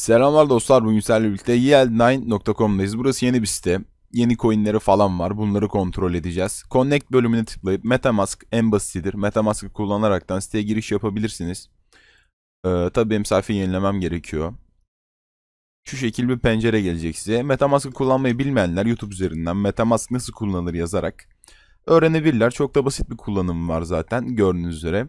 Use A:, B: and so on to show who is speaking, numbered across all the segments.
A: Selamlar dostlar bugün sizlerle birlikte yeld9.com'dayız. Burası yeni bir site. Yeni coinleri falan var. Bunları kontrol edeceğiz. Connect bölümüne tıklayıp Metamask en basitidir. Metamask'ı kullanaraktan siteye giriş yapabilirsiniz. Ee, tabii benim sayfayı yenilemem gerekiyor. Şu şekilde bir pencere gelecek size. Metamask'ı kullanmayı bilmeyenler YouTube üzerinden Metamask nasıl kullanılır yazarak öğrenebilirler. Çok da basit bir kullanım var zaten gördüğünüz üzere.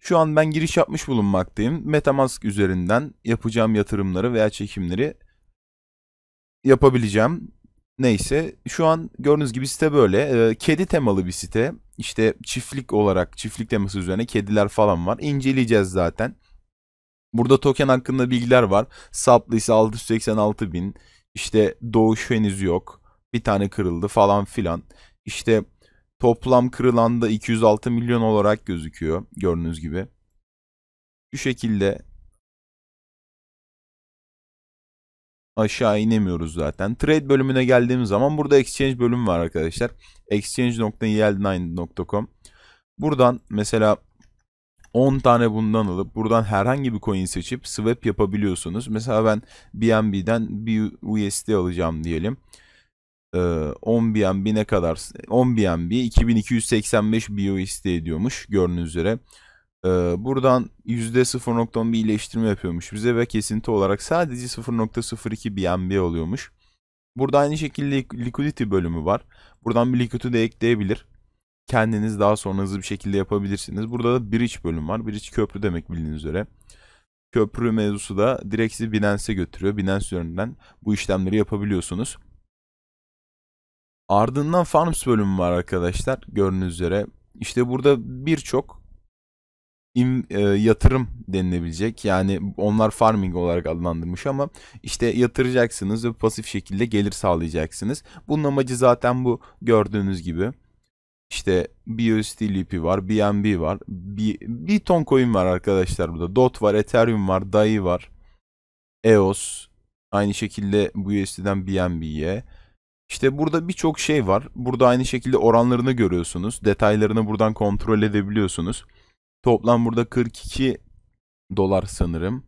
A: Şu an ben giriş yapmış bulunmaktayım. Metamask üzerinden yapacağım yatırımları veya çekimleri yapabileceğim. Neyse şu an gördüğünüz gibi site böyle. E, kedi temalı bir site. İşte çiftlik olarak çiftlik teması üzerine kediler falan var. İnceleyeceğiz zaten. Burada token hakkında bilgiler var. Saplı ise 686 bin. İşte doğuş henüz yok. Bir tane kırıldı falan filan. İşte Toplam kırılan da 206 milyon olarak gözüküyor gördüğünüz gibi. Bu şekilde aşağı inemiyoruz zaten. Trade bölümüne geldiğimiz zaman burada exchange bölümü var arkadaşlar. exchange.yield9.com Buradan mesela 10 tane bundan alıp buradan herhangi bir coin seçip swap yapabiliyorsunuz. Mesela ben BNB'den bir USD alacağım diyelim e, ee, 10 ne kadar 10 BNB 2285 BUSD ediyormuş gördüğünüz üzere. E, buradan %0.11 iyileştirme yapıyormuş bize ve kesinti olarak sadece 0.02 BNB oluyormuş. Burada aynı şekilde liquidity bölümü var. Buradan bir liquidity de ekleyebilir. Kendiniz daha sonra hızlı bir şekilde yapabilirsiniz. Burada da bridge bölüm var. Bridge köprü demek bildiğiniz üzere. Köprü mevzusu da direkt sizi Binance'e götürüyor. Binance üzerinden bu işlemleri yapabiliyorsunuz. Ardından Farms bölümü var arkadaşlar gördüğünüz üzere. İşte burada birçok e, yatırım denilebilecek. Yani onlar farming olarak adlandırmış ama işte yatıracaksınız ve pasif şekilde gelir sağlayacaksınız. Bunun amacı zaten bu gördüğünüz gibi. İşte BUSD LP e var, BNB var, bir, bir ton coin var arkadaşlar burada. DOT var, Ethereum var, DAI var, EOS. Aynı şekilde BUSD'den BNB'ye. İşte burada birçok şey var. Burada aynı şekilde oranlarını görüyorsunuz. Detaylarını buradan kontrol edebiliyorsunuz. Toplam burada 42 dolar sanırım.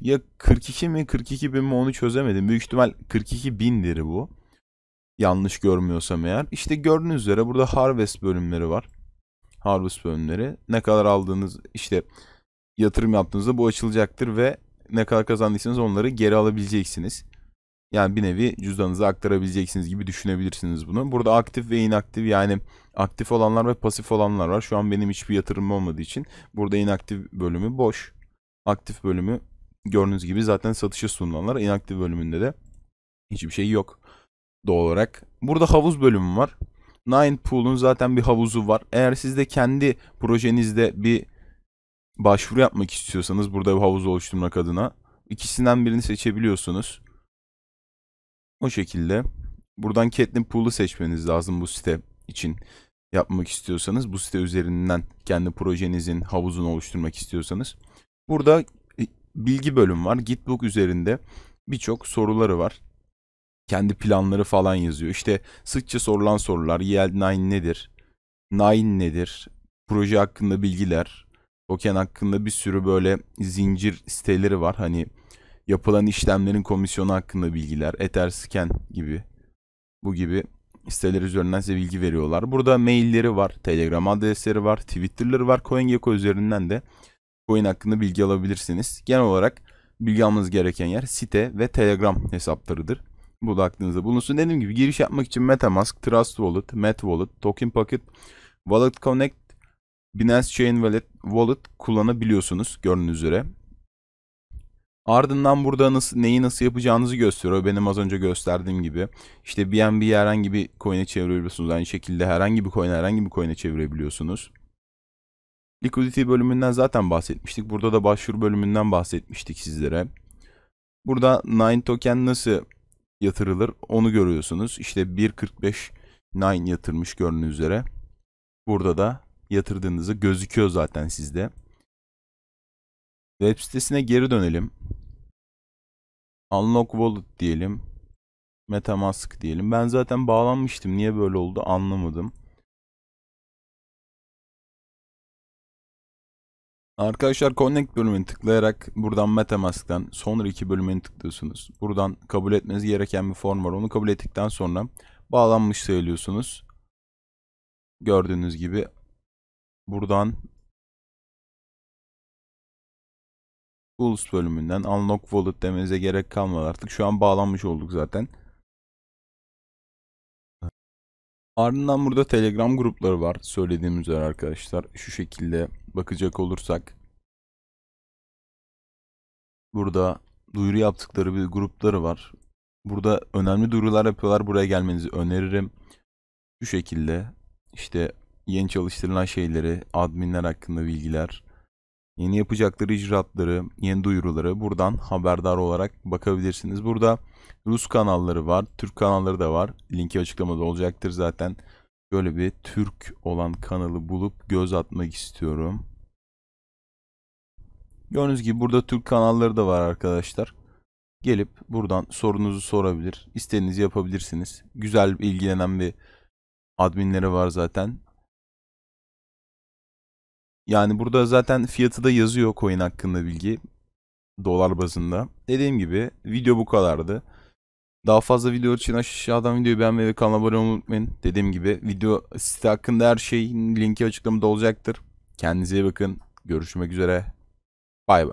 A: Ya 42 mi 42 bin mi onu çözemedim. Büyük ihtimal 42 bindir bu. Yanlış görmüyorsam eğer. İşte gördüğünüz üzere burada harvest bölümleri var. Harvest bölümleri. Ne kadar aldığınız işte yatırım yaptığınızda bu açılacaktır ve ne kadar kazandıysanız onları geri alabileceksiniz. Yani bir nevi cüzdanınıza aktarabileceksiniz gibi düşünebilirsiniz bunu. Burada aktif ve inaktif yani aktif olanlar ve pasif olanlar var. Şu an benim hiçbir yatırımım olmadığı için burada inaktif bölümü boş. Aktif bölümü gördüğünüz gibi zaten satışa sunulanlar. inaktif bölümünde de hiçbir şey yok doğal olarak. Burada havuz bölümü var. Nine Pool'un zaten bir havuzu var. Eğer siz de kendi projenizde bir başvuru yapmak istiyorsanız burada bir havuz oluşturmak adına ikisinden birini seçebiliyorsunuz. O şekilde. Buradan Catlin Pool'u seçmeniz lazım bu site için yapmak istiyorsanız. Bu site üzerinden kendi projenizin havuzunu oluşturmak istiyorsanız. Burada e, bilgi bölüm var. Gitbook üzerinde birçok soruları var. Kendi planları falan yazıyor. İşte sıkça sorulan sorular. YL9 nedir? Nine nedir? Proje hakkında bilgiler. Token hakkında bir sürü böyle zincir siteleri var. Hani yapılan işlemlerin komisyonu hakkında bilgiler, Etherscan gibi bu gibi siteler üzerinden size bilgi veriyorlar. Burada mailleri var, Telegram adresleri var, Twitter'ları var. CoinGecko üzerinden de coin hakkında bilgi alabilirsiniz. Genel olarak bilgi almanız gereken yer site ve Telegram hesaplarıdır. Bu da aklınızda bulunsun. Dediğim gibi giriş yapmak için MetaMask, Trust Wallet, Met Wallet, Token Pocket, Wallet Connect, Binance Chain Wallet, Wallet kullanabiliyorsunuz gördüğünüz üzere. Ardından burada nasıl, neyi nasıl yapacağınızı gösteriyor. Benim az önce gösterdiğim gibi. İşte BNB herhangi bir coin'e çevirebiliyorsunuz. Aynı şekilde herhangi bir coin'e herhangi bir coin'e çevirebiliyorsunuz. Liquidity bölümünden zaten bahsetmiştik. Burada da başvuru bölümünden bahsetmiştik sizlere. Burada 9 token nasıl yatırılır onu görüyorsunuz. İşte 1.45 9 yatırmış göründüğü üzere. Burada da yatırdığınızı gözüküyor zaten sizde. Web sitesine geri dönelim. Unlock Wallet diyelim. Metamask diyelim. Ben zaten bağlanmıştım. Niye böyle oldu anlamadım. Arkadaşlar Connect bölümünü tıklayarak buradan Metamask'tan sonra iki bölümünü tıklıyorsunuz. Buradan kabul etmeniz gereken bir form var. Onu kabul ettikten sonra bağlanmış sayılıyorsunuz. Gördüğünüz gibi buradan Tools bölümünden Unlock Wallet demenize gerek kalmadı artık. Şu an bağlanmış olduk zaten. Ardından burada Telegram grupları var. Söylediğim üzere arkadaşlar. Şu şekilde bakacak olursak. Burada duyuru yaptıkları bir grupları var. Burada önemli duyurular yapıyorlar. Buraya gelmenizi öneririm. Şu şekilde işte yeni çalıştırılan şeyleri, adminler hakkında bilgiler, yeni yapacakları icraatları, yeni duyuruları buradan haberdar olarak bakabilirsiniz. Burada Rus kanalları var, Türk kanalları da var. Linki açıklamada olacaktır zaten. Böyle bir Türk olan kanalı bulup göz atmak istiyorum. Gördüğünüz gibi burada Türk kanalları da var arkadaşlar. Gelip buradan sorunuzu sorabilir, istediğinizi yapabilirsiniz. Güzel ilgilenen bir adminleri var zaten. Yani burada zaten fiyatı da yazıyor coin hakkında bilgi. Dolar bazında. Dediğim gibi video bu kadardı. Daha fazla video için aşağıdan videoyu beğenmeyi ve kanala abone olmayı unutmayın. Dediğim gibi video site hakkında her şeyin linki açıklamada olacaktır. Kendinize iyi bakın. Görüşmek üzere. Bay bay.